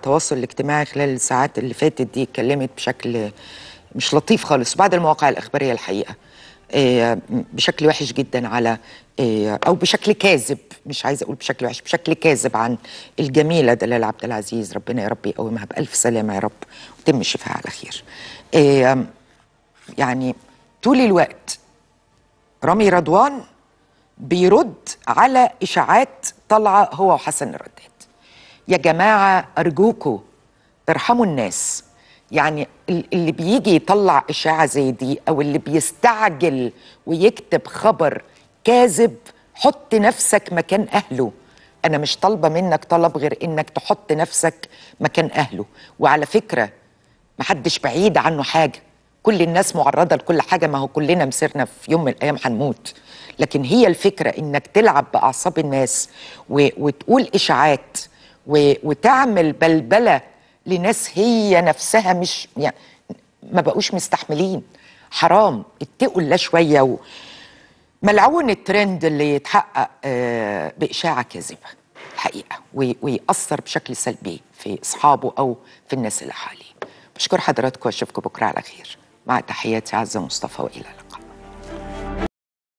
التواصل الاجتماعي خلال الساعات اللي فاتت دي اتكلمت بشكل مش لطيف خالص بعد المواقع الإخبارية الحقيقة آه، بشكل وحش جدا على آه، او بشكل كاذب مش عايزه اقول بشكل وحش بشكل كاذب عن الجميله دلال عبد العزيز ربنا يا رب يقومها بالف سلامه يا رب وتم شفاها على خير آه، يعني طول الوقت رامي رضوان بيرد على اشاعات طالعه هو وحسن الرداد يا جماعه ارجوكوا ارحموا الناس يعني اللي بيجي يطلع اشاعه زي دي او اللي بيستعجل ويكتب خبر كاذب حط نفسك مكان اهله انا مش طالبه منك طلب غير انك تحط نفسك مكان اهله وعلى فكره محدش بعيد عنه حاجه كل الناس معرضه لكل حاجه ما هو كلنا مسيرنا في يوم من الايام هنموت لكن هي الفكره انك تلعب باعصاب الناس و... وتقول اشاعات و... وتعمل بلبله لناس هي نفسها مش يعني ما بقوش مستحملين حرام اتقوا الله شويه و... ملعون الترند اللي يتحقق آه، باشاعه كاذبه الحقيقه ويأثر بشكل سلبي في اصحابه او في الناس اللي حواليه بشكر حضراتكم واشوفكم بكره على خير مع تحياتي عزه مصطفى والى اللقاء